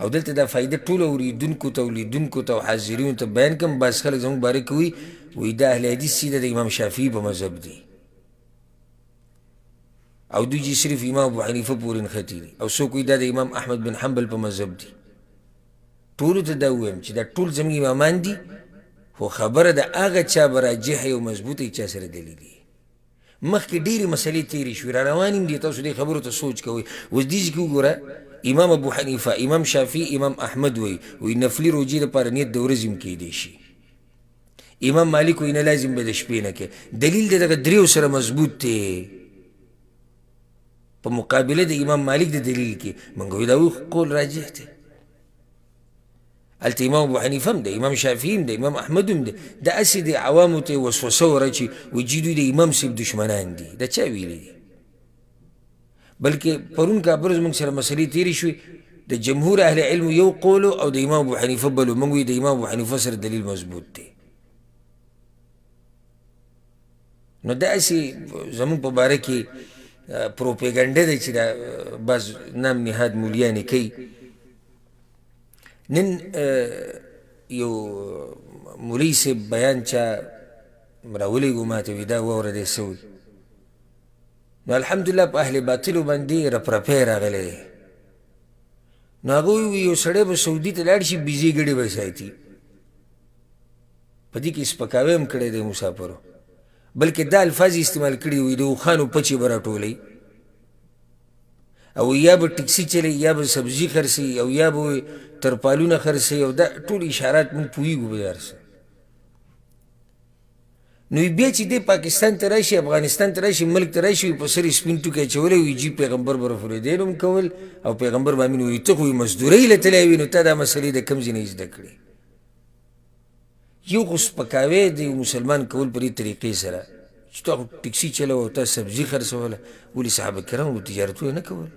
او دلته د فائدې ټول اوریدونکو ته ولیدونکو ته حاضرینو ته بیان کوم بس خلک زموږ باره کې وي وایي دا اهل حدیث سیده د امام شافعي په مذهب دی او دوی چې صرف امام ابو حنیفه پورې نښتي دي او څوک وایي دا د امام احمد بن حنبل په مذهب دی ټولو ته دا ووایم چې دا ټول زموږ امامان دي خو خبره د هغه چا به راجح او مضبوط چا سره دلی دي مخکې ډېرې مسلې تېرې شوې را روان یم دي تاسو دې خبرو ته سوچ کوئ اوس دې کې وګوره امام ابو حنیفه امام شافعی امام احمد وی وی نفلی روجی لپاره نیت د ورځې کې دی شي امام مالک وی نه لازم به د شپې نه کې دلیل د دغه دریو سره مضبوط دی په مقابله د امام مالک د دلیل کې منګوي دا قول راجح دی الته امام ابو حنیفه هم دی امام شافعی هم دی امام احمد هم دی دا اسې د عوامو ته وسوسه ورچي وجیدوی د امام صاحب دشمنان دي دا چا ویلی دی بلکې پرون کا برز موږ سره مسلې تیری شوې د جمهور اهل علم یو قول او د امام ابو حنیفه بل موږ د امام ابو حنیفه سره دلیل مضبوط دی نو دا اسی زموږ په باره کې پروپیګنډه دی چې دا بس نام نهاد مولیانې کوي نن یو مولی صاحب بیان چا راولیږو ما ته وي دا واوره دی څه نو الحمدلله په اهل باطلو باندې رپرپی راغلی دی نو هغه وی یو سړی به سعودي ته لاړ شي بیزي ګډې به ساتي په دې کې سپکاوی هم کړی دی مسافرو بلکې دا الفاظ استعمال کړي وي د اوښانو پچې به راټولوي او یا به ټکسي چلی یا به سبزي خرڅي او یا به ترپالونه خرڅي او دا ټول اشارات موږ پوهېږو به هر څه نو بیا چې د پاکستان ته راشي افغانستان ته راشي ملک ته راشي په سری سپین ټوکی چولې وي جی پیغمبر بر فرید نوم کول او پیغمبر باندې وي ته خو مزدوري لته وي نو ته دا مسلې د کم ځینې زده کړې یو خو سپکاوی د مسلمان کول پرې طریقې سره چې تا ټکسي چلو او تا سبزي خرڅوله ولې صحابه کرام تجارت نه کول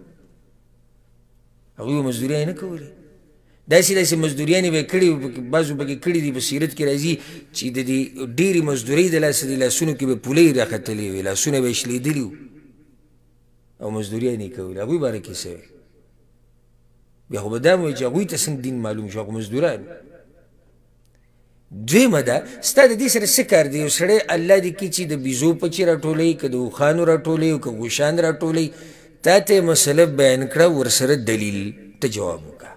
هغوی مزدوري نه کولې داسې داسې مزدوریانې به کړي بعضو پکې کړي دي په سیرت کې راځي چې د دې ډېرې مزدورۍ د لاسه د لاسونو کې به پولۍ راختلې وې لاسونه به یې شلېدلي او مزدوریانې یې کولې هغوی باره کې څه بیا خو به دا وایي چې هغوی ته څنګه دین معلوم شو هغه مزدوران دویمه ده ستا د دې سره څه کار دی یو سړی الله دې کې چې د بیزو پچې راټولوي که د اوښانو راټولوي که غوشان راټولوي تا ته یې مسله بیان کړه ورسره دلیل ته جواب وکړه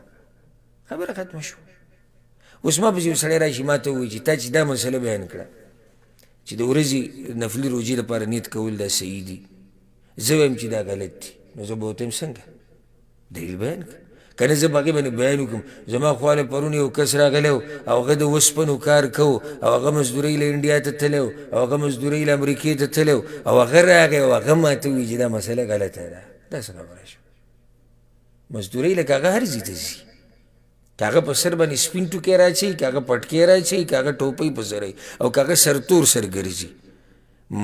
خبره ختم شو اوس ما پسې یو سړی راشي ما ته ووایي چې تا چې دا مسله بیان کړه چې د ورځې نفلي روجې لپاره نیت کول دا صحیح دي زه وایم چې دا غلط دي نو زه به ورته څنګه دلیل بیان کړه که نه زه به هغې باندې بیان وکړم زما خواله پرون یو کس راغلی و او هغه د اوسپنو کار کو او هغه مزدورۍ له انډیا ته تللی و او هغه مزدورۍ له امریکې ته تللی و او هغه راغی او هغه ما ته وایي چې دا مسله غلطه ده دا څه خبره شوه مزدورۍ لکه هغه هر ځای ته ځي کاغه په سر باندې سپین ټوکې راځي کاغه پټکې راځي کاغه ټوپۍ په سر او کاغه سرتور سر ګرځي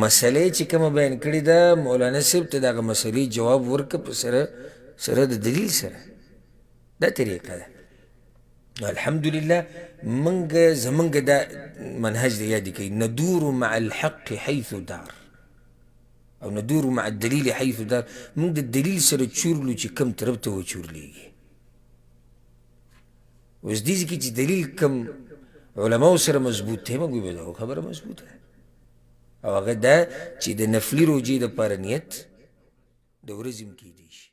مسلې چې کوم بیان کړی دا مولانا صاحب ته دغه مسلې جواب ورک په سره سره د دلیل سره دا طریقه ده الحمدلله منګه زمنګه دا منهج دی یاد کی ندور مع الحق حيث دار او ندور مع الدليل حيث دار موږ د دلیل سره چورلو چې کم تربته و چورلیږي اوس دې کې چې دلیل کم علما سره مضبوط دی موږ به دا خبره مضبوطه ده او هغه دا چې د نفلي روجي د پر نیت د ورځې کې دي شي